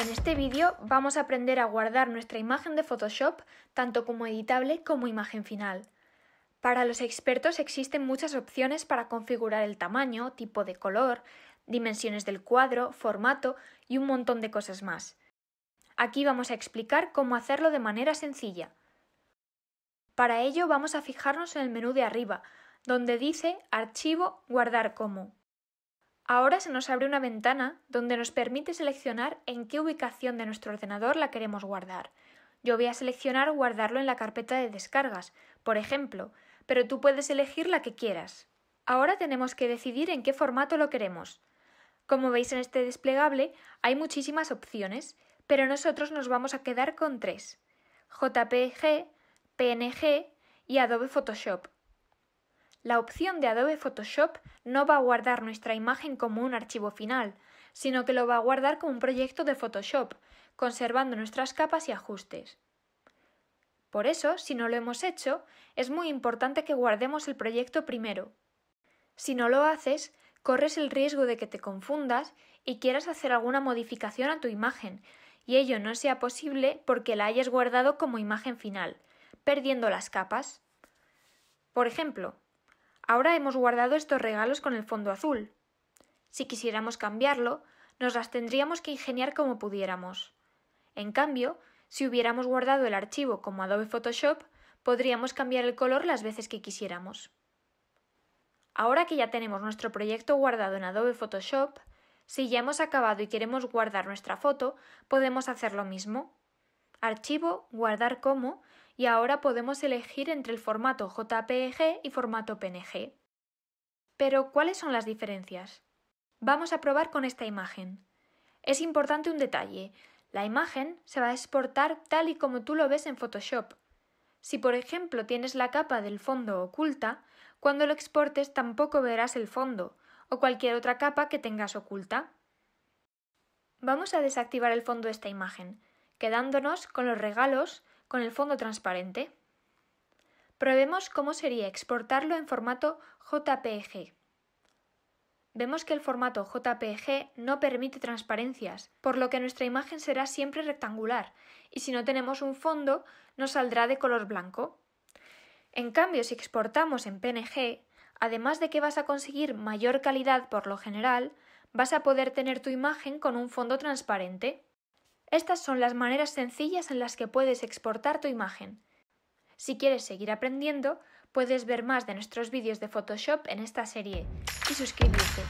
En este vídeo vamos a aprender a guardar nuestra imagen de Photoshop tanto como editable como imagen final. Para los expertos existen muchas opciones para configurar el tamaño, tipo de color, dimensiones del cuadro, formato y un montón de cosas más. Aquí vamos a explicar cómo hacerlo de manera sencilla. Para ello vamos a fijarnos en el menú de arriba, donde dice Archivo, Guardar como. Ahora se nos abre una ventana donde nos permite seleccionar en qué ubicación de nuestro ordenador la queremos guardar. Yo voy a seleccionar guardarlo en la carpeta de descargas, por ejemplo, pero tú puedes elegir la que quieras. Ahora tenemos que decidir en qué formato lo queremos. Como veis en este desplegable hay muchísimas opciones, pero nosotros nos vamos a quedar con tres. JPG, PNG y Adobe Photoshop. La opción de Adobe Photoshop no va a guardar nuestra imagen como un archivo final, sino que lo va a guardar como un proyecto de Photoshop, conservando nuestras capas y ajustes. Por eso, si no lo hemos hecho, es muy importante que guardemos el proyecto primero. Si no lo haces, corres el riesgo de que te confundas y quieras hacer alguna modificación a tu imagen, y ello no sea posible porque la hayas guardado como imagen final, perdiendo las capas. Por ejemplo, Ahora hemos guardado estos regalos con el fondo azul. Si quisiéramos cambiarlo, nos las tendríamos que ingeniar como pudiéramos. En cambio, si hubiéramos guardado el archivo como Adobe Photoshop, podríamos cambiar el color las veces que quisiéramos. Ahora que ya tenemos nuestro proyecto guardado en Adobe Photoshop, si ya hemos acabado y queremos guardar nuestra foto, podemos hacer lo mismo. Archivo, Guardar como y ahora podemos elegir entre el formato JPG y formato PNG. Pero, ¿cuáles son las diferencias? Vamos a probar con esta imagen. Es importante un detalle. La imagen se va a exportar tal y como tú lo ves en Photoshop. Si por ejemplo tienes la capa del fondo oculta, cuando lo exportes tampoco verás el fondo o cualquier otra capa que tengas oculta. Vamos a desactivar el fondo de esta imagen quedándonos con los regalos con el fondo transparente. Probemos cómo sería exportarlo en formato JPG. Vemos que el formato JPG no permite transparencias, por lo que nuestra imagen será siempre rectangular y si no tenemos un fondo nos saldrá de color blanco. En cambio, si exportamos en PNG, además de que vas a conseguir mayor calidad por lo general, vas a poder tener tu imagen con un fondo transparente. Estas son las maneras sencillas en las que puedes exportar tu imagen. Si quieres seguir aprendiendo, puedes ver más de nuestros vídeos de Photoshop en esta serie y suscribirte.